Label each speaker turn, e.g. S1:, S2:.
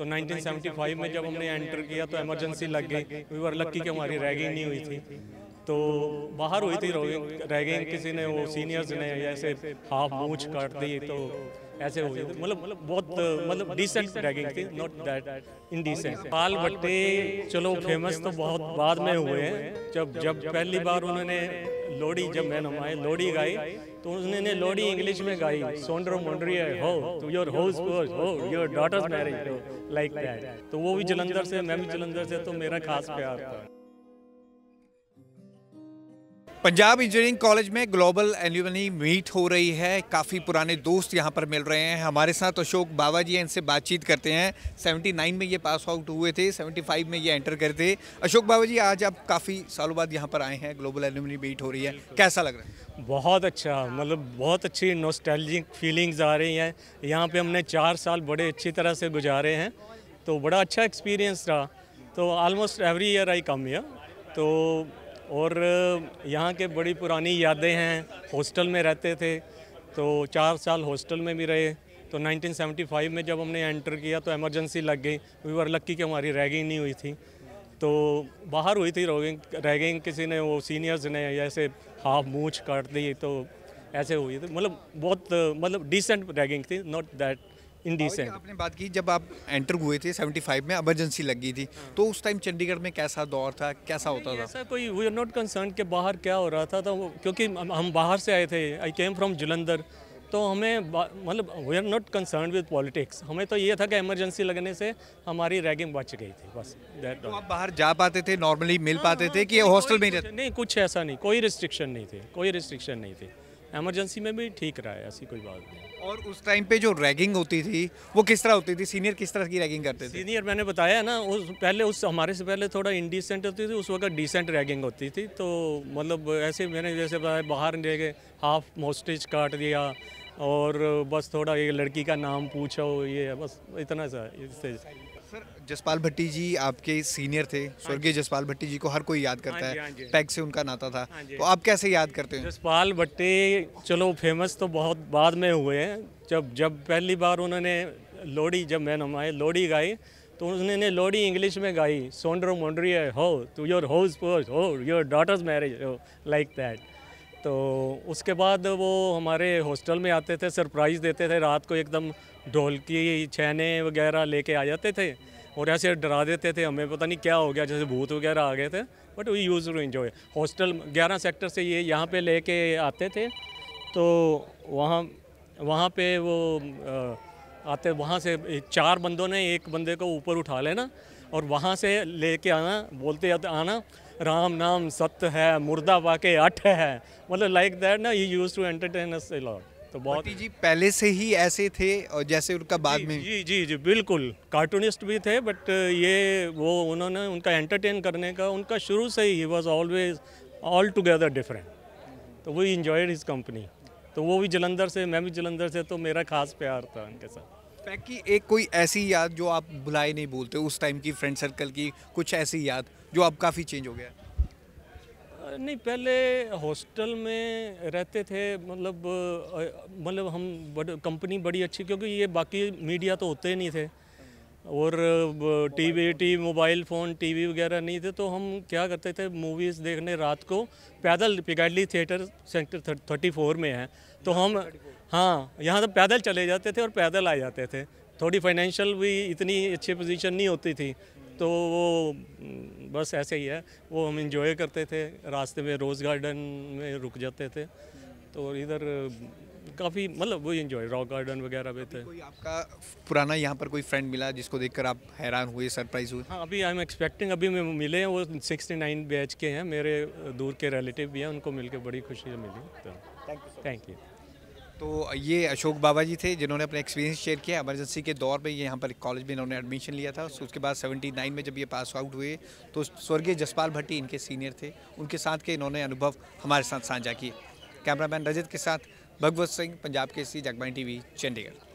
S1: तो 1975 में जब हमने एंटर किया तो एमरजेंसी तो लग गई वी वर लक्की कि हमारी रैगिंग नहीं हुई थी तो, तो बाहर हुई थी रैगिंग किसी ने वो सीनियर्स ने ऐसे हाफ मूछ काट दी तो, तो ऐसे हुई मतलब, मतलब बहुत मतलब डिसेंट मतलब रैगिंग थी नॉट दैट इन डिसेंट पाल भट्टे चलो फेमस तो बहुत बाद में हुए हैं जब जब पहली बार उन्होंने लोड़ी जब मैं नमाए लोड़ी गाई तो उसने लोडी इंग्लिश में गाई सोंडर है हो टू योर हाउस पोस्ट हो your daughter's marriage like that तो वो भी जलंधर से मैं भी जलंधर से तो मेरा खास प्यार था
S2: पंजाब इंजीनियरिंग कॉलेज में ग्लोबल एल्यूमनी मीट हो रही है काफ़ी पुराने दोस्त यहाँ पर मिल रहे हैं हमारे साथ अशोक बाबा जी इनसे बातचीत करते हैं 79 में ये पास आउट हुए थे 75 में ये एंटर करे थे अशोक बाबा जी आज आप काफ़ी सालों बाद यहाँ पर आए हैं ग्लोबल एल्यूमनी मीट हो रही है
S1: कैसा लग रहा है बहुत अच्छा मतलब बहुत अच्छी नोस्टैल्जिक फीलिंग्स आ रही हैं यहाँ पर हमने चार साल बड़े अच्छी तरह से गुजारे हैं तो बड़ा अच्छा एक्सपीरियंस रहा तो almost every year I come year तो और यहाँ के बड़ी पुरानी यादें हैं हॉस्टल में रहते थे तो चार साल हॉस्टल में भी रहे तो 1975 में जब हमने एंटर किया तो एमरजेंसी लग गई वी वर लक्की कि हमारी रैगिंग नहीं हुई थी तो बाहर हुई थी रैगिंग रैगिंग किसी ने वो सीनियर्स ने ऐसे हाफ मूछ काट दी तो ऐसे हुई थी मतलब बहुत मतलब डिसेंट रैगिंग थी नॉट दैट इनडिसेंट आपने बात की जब आप एंटर हुए थे 75 में एमरजेंसी लग गई थी हाँ। तो उस टाइम चंडीगढ़ में कैसा दौर था कैसा होता था ऐसा कोई वी आर नॉट कंसर्न के बाहर क्या हो रहा था तो क्योंकि हम बाहर से आए थे आई केम फ्रॉम जलंधर तो हमें मतलब we are not concern with politics हमें तो ये था कि इमरजेंसी लगने से हमारी रैगिंग बच गई थी बस तो आप बाहर जा पाते थे नॉर्मली मिल हाँ, पाते हाँ, थे कि हॉस्टल में नहीं कुछ ऐसा नहीं कोई रिस्ट्रिक्शन नहीं थी कोई रिस्ट्रिक्शन नहीं थी एमरजेंसी में भी ठीक रहा है ऐसी कोई बात नहीं और उस टाइम पे जो रैगिंग होती थी वो किस तरह होती थी सीनियर किस तरह की रैगिंग करते थे सीनियर मैंने बताया ना उस पहले उस हमारे से पहले थोड़ा इनडिसेंट होती थी उस वक्त डिसेंट रैगिंग होती थी तो मतलब ऐसे मैंने जैसे बताया बाहर ले गए हाफ मोस्टेज काट दिया और बस थोड़ा ये लड़की का नाम पूछो ये बस इतना सा सर जसपाल भट्टी जी आपके
S2: सीनियर थे हाँ स्वर्गीय जसपाल भट्टी जी को हर कोई याद करता हाँ है हाँ पैक से उनका नाता था तो आप कैसे याद
S1: करते हैं जसपाल भट्टी चलो फेमस तो बहुत बाद में हुए हैं जब जब पहली बार उन्होंने लोड़ी जब मैं नमाए लोड़ी गाई तो उन्होंने लोडी इंग्लिश में गाई सोंड्रो मोन्ड्रिया हो टू योर हाउस हो योर डॉटर्स मैरिज हो लाइक दैट तो उसके बाद वो हमारे हॉस्टल में आते थे सरप्राइज़ देते थे रात को एकदम ढोलकी छहने छैने वगैरह लेके आ जाते थे और ऐसे डरा देते थे हमें पता नहीं क्या हो गया जैसे भूत वगैरह आ गए थे but we use to enjoy hostel ग्यारह सेक्टर से ये यहाँ पे लेके आते थे तो वहाँ वहाँ पे वो आ, आते वहाँ से चार बंदों ने एक बंदे को ऊपर उठा लेना और वहाँ से लेके आना बोलते आना राम नाम सत्य है मुर्दा वाके अठ है मतलब लाइक दैट ना ही use to entertain us lot तो बहुत जी पहले से ही ऐसे थे और जैसे उनका बाद जी, में जी जी जी बिल्कुल कार्टूनिस्ट भी थे बट ये वो उन्होंने उनका एंटरटेन करने का उनका शुरू से ही was always all together different तो वो इंजॉयड हिज कंपनी तो वो भी जलंधर से मैं भी जलंधर से तो मेरा खास प्यार था उनके साथ पैक की एक कोई ऐसी याद जो आप भुलाए नहीं भूलते उस टाइम की फ्रेंड सर्कल की
S2: कुछ ऐसी याद जो अब
S1: काफ़ी चेंज हो गया नहीं पहले हॉस्टल में रहते थे मतलब मतलब हम बड़, कंपनी बड़ी अच्छी क्योंकि ये बाकी मीडिया तो होते नहीं थे और TV T mobile phone TV वगैरह नहीं थे तो हम क्या करते थे मूवीज़ देखने रात को पैदल Piccadilly theatre centre thirty four में है तो हम हाँ यहाँ तो पैदल चले जाते थे और पैदल आ जाते थे थोड़ी फाइनेंशियल भी इतनी अच्छी पोजीशन नहीं होती थी तो वो बस ऐसे ही है वो हम इंजॉय करते थे रास्ते में रोज़ गार्डन में रुक जाते थे तो इधर काफ़ी मतलब वो इन्जॉय रॉक गार्डन वगैरह पे थे कोई आपका पुराना यहाँ पर कोई फ्रेंड मिला जिसको देखकर आप हैरान हुए सरप्राइज हुए हाँ अभी आई एम एक्सपेक्टिंग अभी मैं मिले हैं वो सिक्सटी नाइन बैच के हैं मेरे दूर के रिलेटिव भी हैं उनको मिलकर बड़ी खुशी मिली
S2: तो थैंक यू
S1: तो ये अशोक बाबा जी थे जिन्होंने अपना
S2: एक्सपीरियंस शेयर किया एमरजेंसी के दौर में ये यहाँ पर कॉलेज में इन्होंने एडमिशन लिया था उसके बाद 79 में जब ये पास आउट हुए तो स्वर्गीय जसपाल भट्टी इनके सीनियर थे उनके साथ के इन्होंने अनुभव हमारे साथ साझा किए कैमरामैन रजत के साथ भगवत सिंह पंजाब केसरी जगबाई टीवी चंडीगढ़